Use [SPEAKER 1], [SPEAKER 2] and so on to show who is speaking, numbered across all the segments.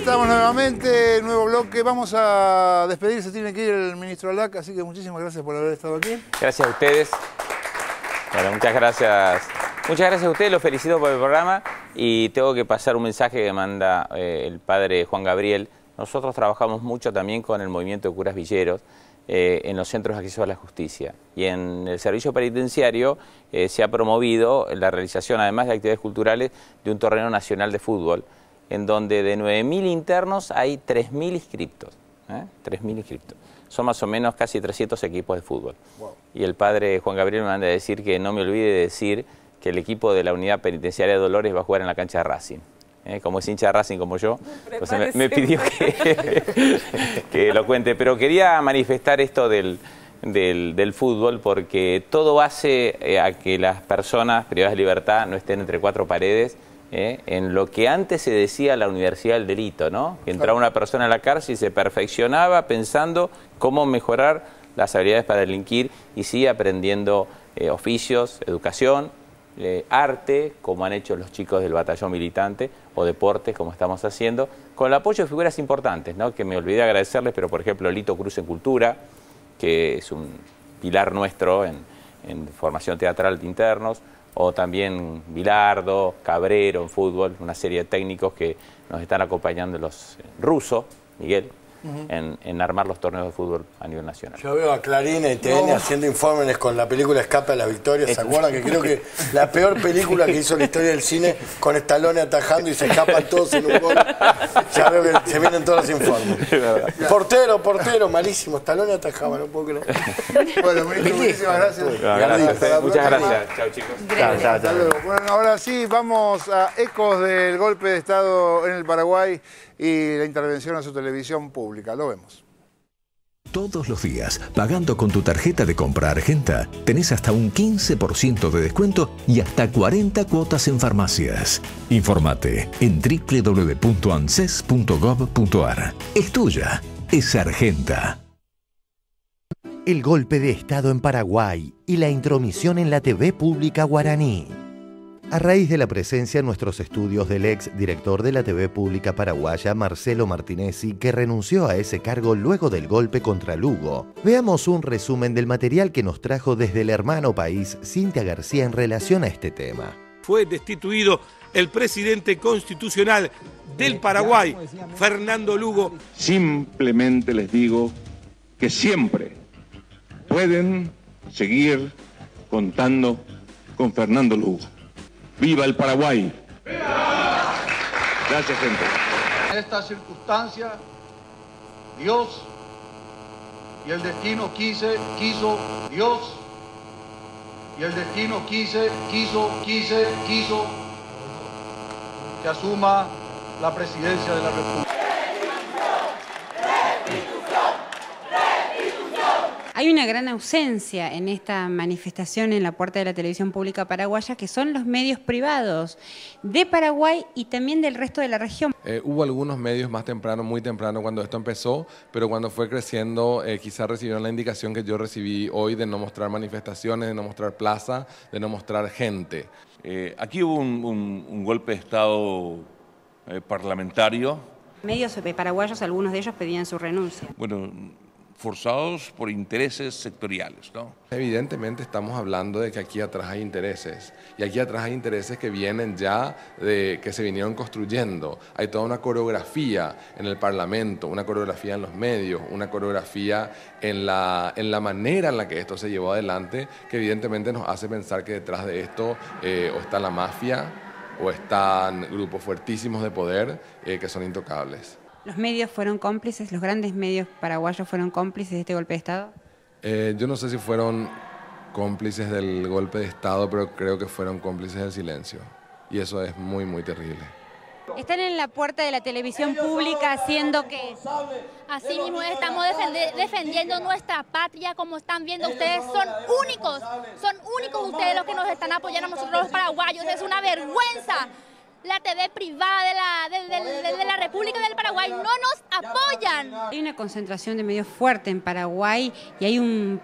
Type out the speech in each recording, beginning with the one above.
[SPEAKER 1] estamos nuevamente, nuevo bloque. Vamos a despedirse, tiene que ir el ministro Alac, así que muchísimas gracias por haber estado aquí.
[SPEAKER 2] Gracias a ustedes. Bueno, muchas gracias. Muchas gracias a ustedes, los felicito por el programa y tengo que pasar un mensaje que manda eh, el padre Juan Gabriel. Nosotros trabajamos mucho también con el movimiento de curas villeros. Eh, en los centros de acceso a la justicia. Y en el servicio penitenciario eh, se ha promovido la realización, además de actividades culturales, de un torneo nacional de fútbol en donde de 9.000 internos hay 3.000 inscriptos. 3.000 ¿eh? inscriptos. Son más o menos casi 300 equipos de fútbol. Y el padre Juan Gabriel me manda a decir que no me olvide de decir que el equipo de la unidad penitenciaria de Dolores va a jugar en la cancha de Racing. ¿eh? Como es hincha de Racing como yo, me, pidió que, lo cuente. Pero quería manifestar esto del, del, fútbol porque todo hace eh, a que las personas privadas de libertad no estén entre cuatro paredes, ¿eh? en lo que antes se decía la universidad del delito, ¿no? Que entraba una persona a la cárcel y se perfeccionaba pensando cómo mejorar las habilidades para delinquir y sigue aprendiendo eh, oficios, educación, eh, arte, como han hecho los chicos del batallón militante, o deportes, como estamos haciendo, con el apoyo de figuras importantes, ¿no? que me olvidé agradecerles, pero por ejemplo Lito Cruz en Cultura, que es un pilar nuestro en formación teatral de internos, o también Bilardo, Cabrero en fútbol, una serie de técnicos que nos están acompañando los eh, rusos, Miguel, en, armar los torneos de fútbol a nivel nacional.
[SPEAKER 1] Yo veo a Clarina y TN haciendo informes con la película Escapa de las Victorias. ¿Se acuerdan? que creo que la peor película que hizo la
[SPEAKER 2] historia del cine
[SPEAKER 1] con Stallone atajando y se escapan todos en un gol.
[SPEAKER 2] Ya veo que se vienen todos los informes.
[SPEAKER 1] Portero, portero, malísimo. Estalone atajaba, no puedo creer. Bueno, muchísimas gracias.
[SPEAKER 2] Muchas gracias. Chao, chicos. Chao,
[SPEAKER 1] Bueno, ahora sí, vamos a ecos del golpe de Estado en el Paraguay y la intervención a su televisión pública. Lo vemos.
[SPEAKER 3] Todos los días, pagando con tu tarjeta de compra Argenta, tenés hasta un 15% de descuento y hasta 40 cuotas en farmacias. Informate en www.anses.gov.ar. Es tuya, es Argenta. El golpe de Estado en Paraguay y la intromisión en la TV pública guaraní a raíz de la presencia en nuestros estudios del ex director de la TV pública paraguaya Marcelo y que renunció a ese cargo luego del golpe contra Lugo. Veamos un resumen del material que nos trajo desde el hermano país Cintia García en relación a este tema.
[SPEAKER 2] Fue destituido el presidente constitucional del
[SPEAKER 3] Paraguay, Fernando Lugo. Simplemente les digo que siempre pueden seguir contando con Fernando Lugo. ¡Viva el Paraguay!
[SPEAKER 2] Gracias, gente.
[SPEAKER 3] En esta circunstancia, Dios y el destino quise, quiso, Dios y el destino quise, quiso, quise, quiso que asuma la presidencia de la República. una gran ausencia en esta manifestación en la puerta de la televisión pública paraguaya, que son los medios privados de Paraguay y también del resto de la región. Eh, hubo algunos medios más temprano, muy temprano, cuando esto empezó, pero cuando fue creciendo, eh, quizás recibieron la indicación que yo recibí hoy de no mostrar manifestaciones, de no mostrar plaza, de no mostrar gente. Eh, aquí hubo un, un golpe de Estado parlamentario. Medios paraguayos, algunos de ellos pedían su renuncia. Bueno forzados por intereses sectoriales. ¿no? Evidentemente estamos hablando de que aquí atrás hay intereses y aquí atrás hay intereses que vienen ya de que se vinieron construyendo. Hay toda una coreografía en el Parlamento, una coreografía en los medios, una coreografía en la, en la manera en la que esto se llevó adelante que evidentemente nos hace pensar que detrás de esto eh, o está la mafia o están grupos fuertísimos de poder eh, que son intocables. ¿Los medios fueron cómplices? ¿Los grandes medios paraguayos fueron cómplices de este golpe de Estado? Eh, yo no sé si fueron cómplices del golpe de Estado, pero creo que fueron cómplices del silencio. Y eso es muy, muy terrible.
[SPEAKER 1] Están en la puerta de la televisión pública haciendo que... Así mismo estamos defendiendo nuestra patria, como están viendo ustedes, son únicos, son únicos ustedes los que nos están apoyando a nosotros los paraguayos, es una vergüenza la TV privada de la, de, la República del Paraguay no nos
[SPEAKER 3] apoyan. Hay una concentración de medios fuerte en Paraguay y hay un,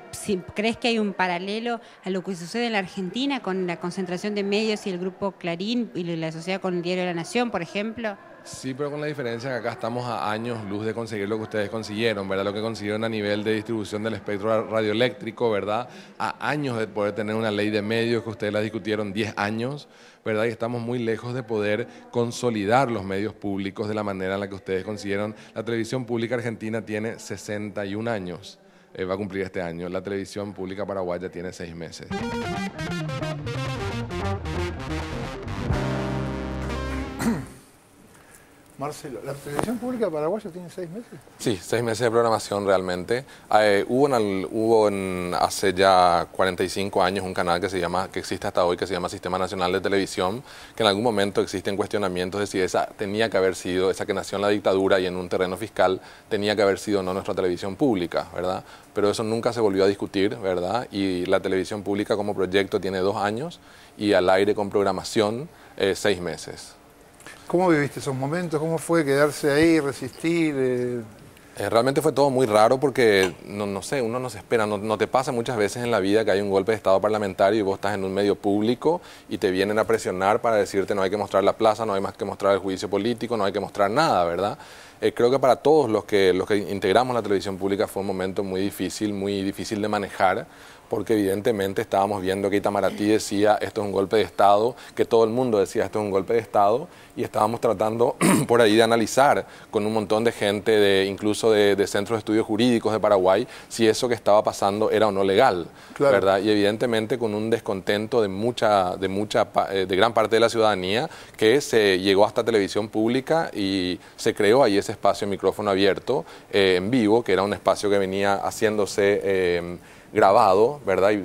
[SPEAKER 3] crees que hay un paralelo a lo que sucede en la Argentina con la concentración de medios y el grupo Clarín y la sociedad con el Diario de la Nación, por ejemplo. Sí, pero con la diferencia que acá estamos a años luz de conseguir lo que ustedes consiguieron, ¿verdad? Lo que consiguieron a nivel de distribución del espectro radioeléctrico, ¿verdad? A años de poder tener una ley de medios que ustedes la discutieron 10 años, ¿verdad? Y estamos muy lejos de poder consolidar los medios públicos de la manera en la que ustedes consiguieron. La televisión pública argentina tiene 61 años, eh, va a cumplir este año. La televisión pública paraguaya tiene 6 meses.
[SPEAKER 1] Marcelo, ¿la televisión pública paraguaya tiene seis meses?
[SPEAKER 3] Sí, seis meses de programación realmente. Eh, hubo, hubo en, hace ya 45 años un canal que se llama, que existe hasta hoy, que se llama Sistema Nacional de Televisión, que en algún momento existen cuestionamientos de si esa tenía que haber sido, esa que nació en la dictadura y en un terreno fiscal, tenía que haber sido no nuestra televisión pública, ¿verdad? Pero eso nunca se volvió a discutir, ¿verdad? Y la televisión pública como proyecto tiene dos años y al aire con programación eh, seis meses.
[SPEAKER 1] ¿Cómo viviste esos momentos? ¿Cómo fue quedarse ahí, resistir? Eh?
[SPEAKER 3] Eh, realmente fue todo muy raro porque, no, sé, uno no se espera, no, te pasa muchas veces en la vida que hay un golpe de Estado parlamentario y vos estás en un medio público y te vienen a presionar para decirte no hay que mostrar la plaza, no hay más que mostrar el juicio político, no hay que mostrar nada, ¿verdad? Eh, creo que para todos los que, los que integramos la televisión pública fue un momento muy difícil, muy difícil de manejar porque evidentemente estábamos viendo que Itamaraty decía esto es un golpe de Estado, que todo el mundo decía esto es un golpe de Estado, y estábamos tratando por ahí de analizar con un montón de gente, de, incluso de, centros de estudios jurídicos de Paraguay, si eso que estaba pasando era o no legal, ¿verdad? Y evidentemente con un descontento de mucha, de mucha, eh, de gran parte de la ciudadanía que se llegó hasta televisión pública y se creó ahí ese espacio micrófono abierto eh, en vivo, que era un espacio que venía haciéndose... Eh, grabado, ¿verdad? Y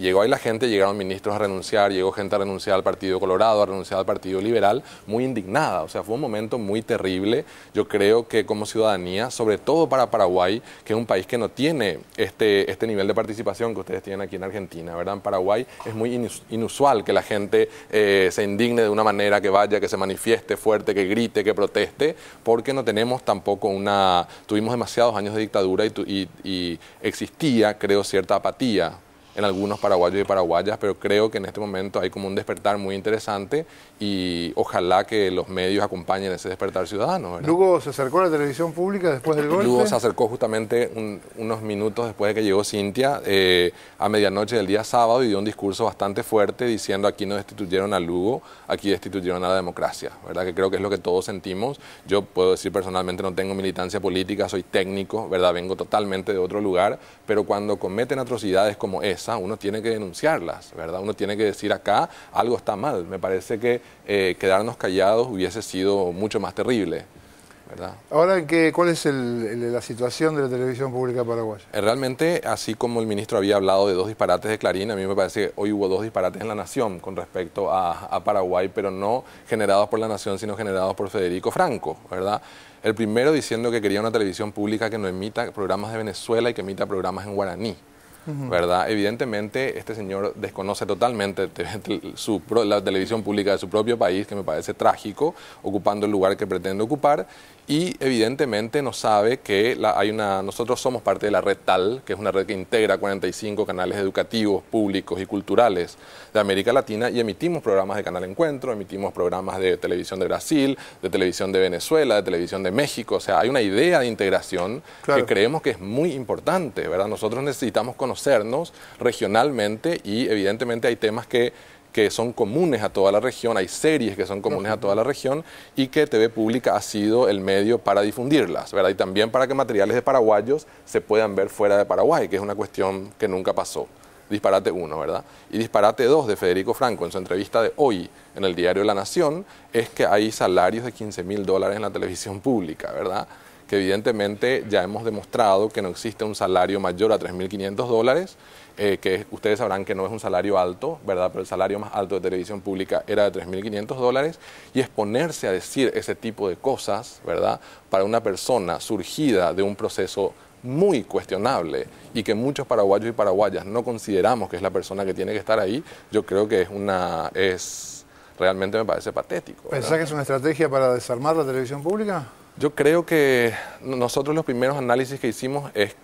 [SPEAKER 3] llegó ahí la gente, llegaron ministros a renunciar, llegó gente a renunciar al Partido Colorado, a renunciar al Partido Liberal, muy indignada. O sea, fue un momento muy terrible. Yo creo que como ciudadanía, sobre todo para Paraguay, que es un país que no tiene este, este nivel de participación que ustedes tienen aquí en Argentina, ¿verdad? En Paraguay es muy inusual que la gente eh, se indigne de una manera, que vaya, que se manifieste fuerte, que grite, que proteste, porque no tenemos tampoco una... Tuvimos demasiados años de dictadura y existía, creo, cierto tapatía en algunos paraguayos y paraguayas, pero creo que en este momento hay como un despertar muy interesante y ojalá que los medios acompañen ese despertar ciudadano.
[SPEAKER 1] Lugo se acercó a la televisión pública después del golpe. Lugo se
[SPEAKER 3] acercó justamente unos minutos después de que llegó Cintia eh, a medianoche del día sábado y dio un discurso bastante fuerte diciendo aquí no destituyeron a Lugo, aquí destituyeron a la democracia, ¿verdad? Que creo que es lo que todos sentimos. Yo puedo decir personalmente no tengo militancia política, soy técnico, ¿verdad? Vengo totalmente de otro lugar, pero cuando cometen atrocidades como esa, uno tiene que denunciarlas, ¿verdad? Uno tiene que decir acá algo está mal. Me parece que eh, quedarnos callados hubiese sido mucho más terrible. ¿verdad?
[SPEAKER 1] Ahora, ¿qué, ¿cuál es la situación de la televisión pública paraguaya?
[SPEAKER 3] Eh, realmente, así como el ministro había hablado de dos disparates de Clarín, a mí me parece que hoy hubo dos disparates en la Nación con respecto a, a Paraguay, pero no generados por la Nación, sino generados por Federico Franco, ¿verdad? El primero diciendo que quería una televisión pública que no emita programas de Venezuela y que emita programas en guaraní. ¿verdad? Evidentemente, este señor desconoce totalmente la televisión pública de su propio país, que me parece trágico, ocupando el lugar que pretende ocupar, y evidentemente no sabe que hay una, nosotros somos parte de la red TAL, que es una red que integra 45 canales educativos, públicos y culturales de América Latina y emitimos programas de Canal Encuentro, emitimos programas de televisión de Brasil, de televisión de Venezuela, de televisión de México, o sea, hay una idea de integración que creemos que es muy importante, ¿verdad? Nosotros necesitamos conocernos regionalmente y evidentemente hay temas que que son comunes a toda la región, hay series que son comunes a toda la región y que TV Pública ha sido el medio para difundirlas, ¿verdad? Y también para que materiales de paraguayos se puedan ver fuera de Paraguay, que es una cuestión que nunca pasó. Disparate uno, ¿verdad? Y Disparate dos de Federico Franco, en su entrevista de hoy en el diario La Nación, es que hay salarios de 15 mil dólares en la televisión pública, ¿verdad? que evidentemente ya hemos demostrado que no existe un salario mayor a 3.500 dólares eh, que ustedes sabrán que no es un salario alto, ¿verdad? Pero el salario más alto de televisión pública era de 3.500 dólares y exponerse a decir ese tipo de cosas, ¿verdad? Para una persona surgida de un proceso muy cuestionable y que muchos paraguayos y paraguayas no consideramos que es la persona que tiene que estar ahí, yo creo que es una... Es, realmente me parece patético. ¿verdad?
[SPEAKER 1] que es una estrategia para desarmar la televisión pública?
[SPEAKER 3] Yo creo que nosotros los primeros análisis que hicimos es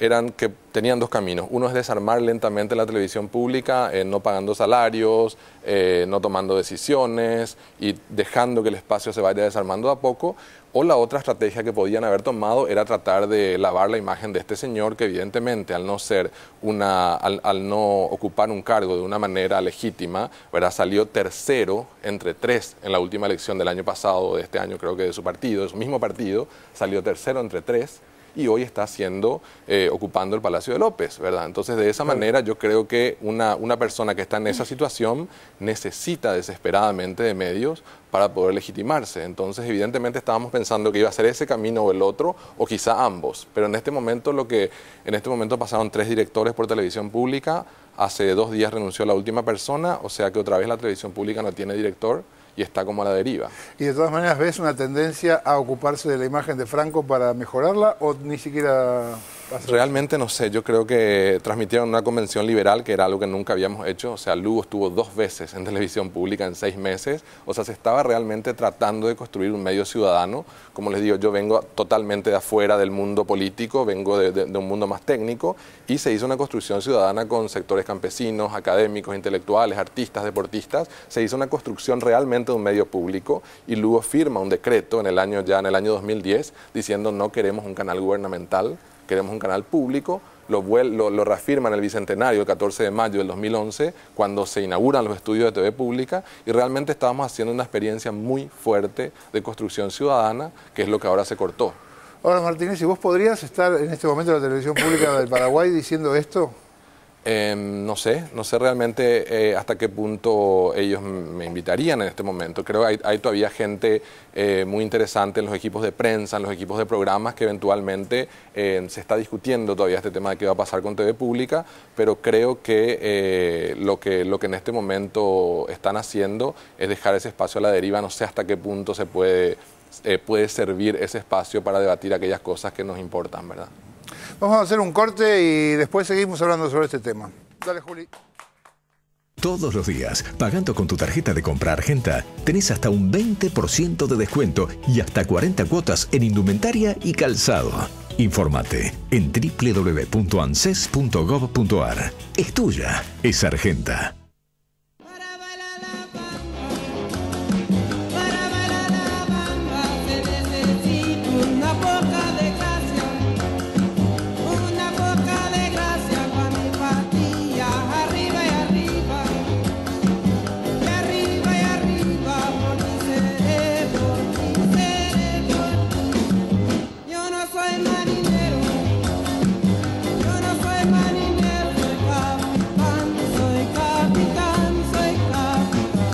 [SPEAKER 3] eran que tenían dos caminos. Uno es desarmar lentamente la televisión pública, eh, no pagando salarios, eh, no tomando decisiones y dejando que el espacio se vaya desarmando a poco. O la otra estrategia que podían haber tomado era tratar de lavar la imagen de este señor que evidentemente al no ser una, al, no ocupar un cargo de una manera legítima, salió tercero entre tres en la última elección del año pasado, de este año creo que de su partido, de su mismo partido, salió tercero entre tres y hoy está haciendo, eh, ocupando el Palacio de López, ¿verdad? Entonces, de esa manera yo creo que una, persona que está en esa situación necesita desesperadamente de medios para poder legitimarse. Entonces, evidentemente estábamos pensando que iba a ser ese camino o el otro, o quizá ambos. Pero en este momento lo que en este momento pasaron tres directores por televisión pública, hace dos días renunció la última persona, o sea que otra vez la televisión pública no tiene director y está como a la deriva.
[SPEAKER 1] ¿Y de todas maneras ves una tendencia a ocuparse de la imagen de Franco para mejorarla o ni siquiera pues
[SPEAKER 3] realmente no sé, yo creo que transmitieron una convención liberal que era algo que nunca habíamos hecho, o sea, Lugo estuvo dos veces en televisión pública en seis meses, o sea, se estaba realmente tratando de construir un medio ciudadano, como les digo, yo vengo totalmente de afuera del mundo político, vengo de, un mundo más técnico, y se hizo una construcción ciudadana con sectores campesinos, académicos, intelectuales, artistas, deportistas, se hizo una construcción realmente de un medio público, y Lugo firma un decreto en el año ya, en el año 2010, diciendo no queremos un canal gubernamental, queremos un canal público, lo, lo, en el Bicentenario el 14 de mayo del 2011, cuando se inauguran los estudios de TV Pública, y realmente estábamos haciendo una experiencia muy fuerte de construcción ciudadana, que es lo que ahora se cortó.
[SPEAKER 1] Ahora, Martínez, si vos podrías estar en este momento en la televisión pública del Paraguay diciendo esto?
[SPEAKER 3] Em, no sé, no sé realmente eh, hasta qué punto ellos me invitarían en este momento. Creo que hay, todavía gente eh, muy interesante en los equipos de prensa, en los equipos de programas que eventualmente eh, se está discutiendo todavía este tema de qué va a pasar con TV Pública, pero creo que, lo, que lo que en este momento están haciendo es dejar ese espacio a la deriva. No sé hasta qué punto se puede, puede servir ese espacio para debatir aquellas cosas que nos importan, ¿verdad?
[SPEAKER 1] Vamos a hacer un corte y después seguimos hablando sobre este tema. Dale, Juli.
[SPEAKER 3] Todos los días, pagando con tu tarjeta de compra Argenta, tenés hasta un 20% de descuento y hasta 40 cuotas en indumentaria y calzado. Informate en www.anses.gov.ar. Es tuya, es Argenta.